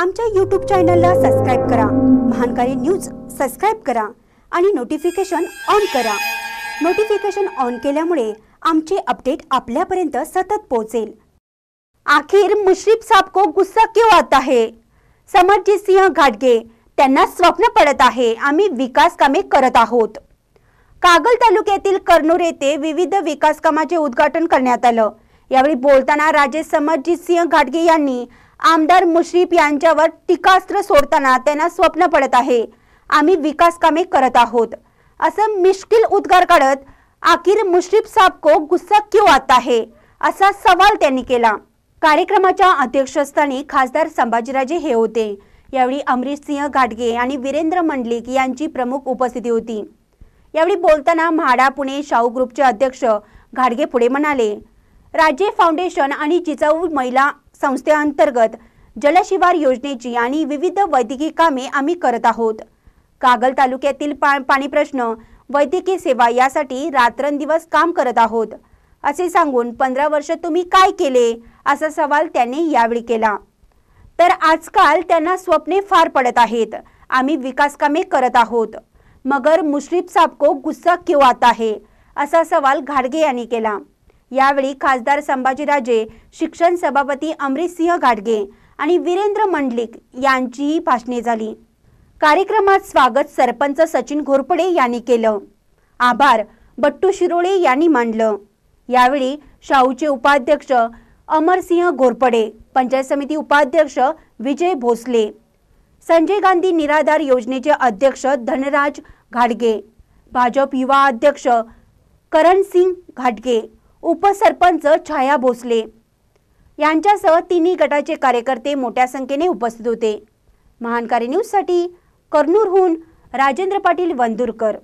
आमच्या यूट्यूब चॅनलला सबस्क्राईब करा महानकारी न्यूज सबस्क्राईब करा आणि नोटिफिकेशन ऑन करा नोटिफिकेशन ऑन केल्यामुळे आमचे अपडेट आपल्यापर्यंत सतत पोहोचेल आखिर मुश्रीफ साहब को गुस्सा क्यों आता है समरजीत सिंह घाटगे त्यांना स्वप्न पडत आहे आम्ही विकास कामे करत आहोत कागल तालुक्यातील कर्नूर येथे विविध विकास कामाचे उद्घाटन करण्यात आलं यावेळी बोलताना राजे समरजित सिंह घाटगे यांनी आमदार मुश्रीफ यांच्यावर टीकास्त्र सोडताना त्यांना स्वप्न पडत आहे आम्ही विकास कामे करत आहोत असं मिश्किल उद्गार काढत आखिर मुश्रीफ साबको को गुस्सा क्यों आता आहे असा सवाल त्यांनी केला कार्यक्रमाच्या अध्यक्षस्थानी खासदार संभाजीराजे हे होते यावेळी सिंह घाटगे आणि वीरेंद्र मंडलिक यांची प्रमुख उपस्थिती होती यावेळी बोलताना म्हाडा पुणे शाहू ग्रुपचे अध्यक्ष घाडगे पुढे म्हणाले राज्य फाउंडेशन आणि जिजाऊ महिला संस्थेअंतर्गत जलशिवार योजनेची आणि विविध वैद्यकीय कामे आम्ही करत आहोत कागल तालुक्यातील पा पाणी प्रश्न वैद्यकीय सेवा यासाठी रात्रंदिवस काम करत आहोत असे सांगून पंधरा वर्ष तुम्ही काय केले असा सवाल त्यांनी यावेळी केला तर आजकाल त्यांना स्वप्ने फार पडत आहेत आम्ही विकास कामे करत आहोत मगर मुश्रीफ साबको गुस्सा क्यों आता है असा सवाल घाडगे यांनी केला यावेळी खासदार संभाजीराजे शिक्षण सभापती अमृतसिंह घाटगे आणि वीरेंद्र मंडलिक यांचीही भाषणे झाली कार्यक्रमात स्वागत सरपंच सचिन घोरपडे यांनी केलं आभार बट्टू शिरोळे यांनी मांडलं यावेळी शाहूचे उपाध्यक्ष अमरसिंह घोरपडे पंचायत समिती उपाध्यक्ष विजय भोसले संजय गांधी निराधार योजनेचे अध्यक्ष धनराज घाटगे भाजप युवा अध्यक्ष सिंग घाटगे उपसरपंच छाया भोसले यांच्यासह तिन्ही गटाचे कार्यकर्ते मोठ्या संख्येने उपस्थित होते महानकारी न्यूजसाठी कर्नूरहून राजेंद्र पाटील वंदुरकर